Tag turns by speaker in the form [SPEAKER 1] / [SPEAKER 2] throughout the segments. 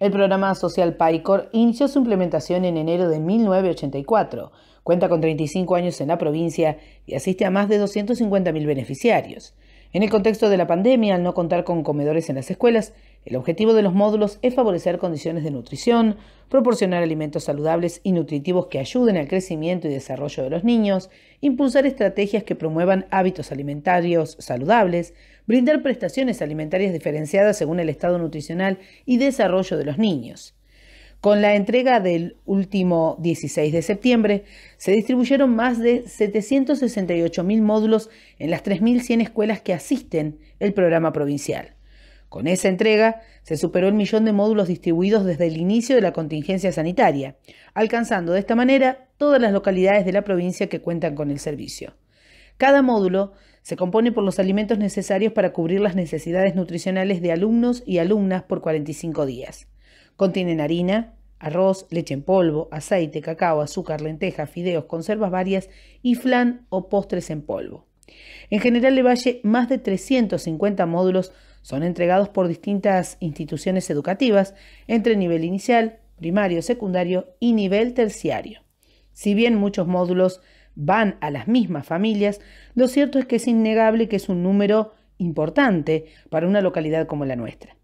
[SPEAKER 1] El programa social PICOR inició su implementación en enero de 1984, cuenta con 35 años en la provincia y asiste a más de 250.000 beneficiarios. En el contexto de la pandemia, al no contar con comedores en las escuelas, el objetivo de los módulos es favorecer condiciones de nutrición, proporcionar alimentos saludables y nutritivos que ayuden al crecimiento y desarrollo de los niños, impulsar estrategias que promuevan hábitos alimentarios saludables, brindar prestaciones alimentarias diferenciadas según el estado nutricional y desarrollo de los niños. Con la entrega del último 16 de septiembre, se distribuyeron más de 768.000 módulos en las 3.100 escuelas que asisten el programa provincial. Con esa entrega, se superó el millón de módulos distribuidos desde el inicio de la contingencia sanitaria, alcanzando de esta manera todas las localidades de la provincia que cuentan con el servicio. Cada módulo se compone por los alimentos necesarios para cubrir las necesidades nutricionales de alumnos y alumnas por 45 días. Contienen harina, arroz, leche en polvo, aceite, cacao, azúcar, lentejas, fideos, conservas varias y flan o postres en polvo. En General de Valle, más de 350 módulos son entregados por distintas instituciones educativas entre nivel inicial, primario, secundario y nivel terciario. Si bien muchos módulos van a las mismas familias, lo cierto es que es innegable que es un número importante para una localidad como la nuestra.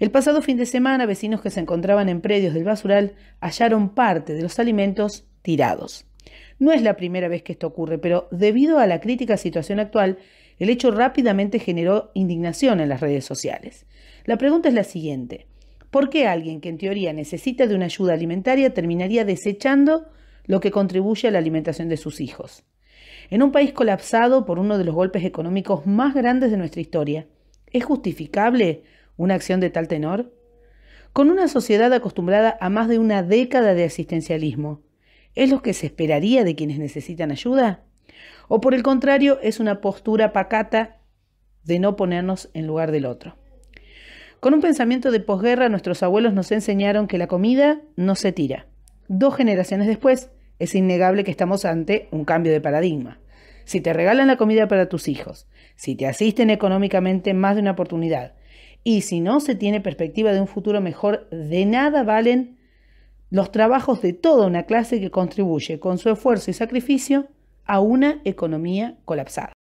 [SPEAKER 1] El pasado fin de semana, vecinos que se encontraban en predios del basural hallaron parte de los alimentos tirados. No es la primera vez que esto ocurre, pero debido a la crítica situación actual, el hecho rápidamente generó indignación en las redes sociales. La pregunta es la siguiente. ¿Por qué alguien que en teoría necesita de una ayuda alimentaria terminaría desechando lo que contribuye a la alimentación de sus hijos? En un país colapsado por uno de los golpes económicos más grandes de nuestra historia, ¿es justificable una acción de tal tenor? Con una sociedad acostumbrada a más de una década de asistencialismo, ¿es lo que se esperaría de quienes necesitan ayuda? ¿O por el contrario es una postura pacata de no ponernos en lugar del otro? Con un pensamiento de posguerra, nuestros abuelos nos enseñaron que la comida no se tira. Dos generaciones después, es innegable que estamos ante un cambio de paradigma. Si te regalan la comida para tus hijos, si te asisten económicamente más de una oportunidad, y si no se tiene perspectiva de un futuro mejor, de nada valen los trabajos de toda una clase que contribuye con su esfuerzo y sacrificio a una economía colapsada.